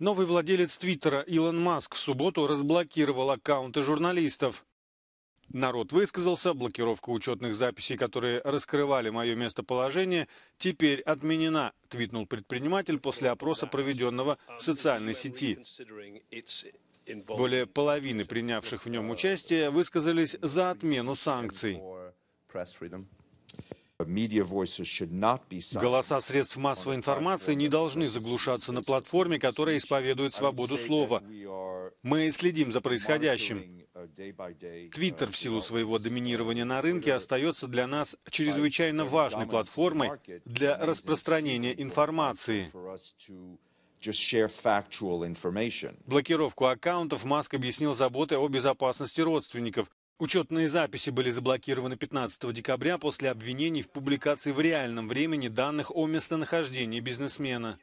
Новый владелец Твиттера Илон Маск в субботу разблокировал аккаунты журналистов. Народ высказался, блокировка учетных записей, которые раскрывали мое местоположение, теперь отменена, твитнул предприниматель после опроса, проведенного в социальной сети. Более половины принявших в нем участие высказались за отмену санкций. Голоса средств массовой информации не должны заглушаться на платформе, которая исповедует свободу слова. Мы следим за происходящим. Твиттер в силу своего доминирования на рынке остается для нас чрезвычайно важной платформой для распространения информации. Блокировку аккаунтов Маск объяснил заботой о безопасности родственников, Учетные записи были заблокированы 15 декабря после обвинений в публикации в реальном времени данных о местонахождении бизнесмена.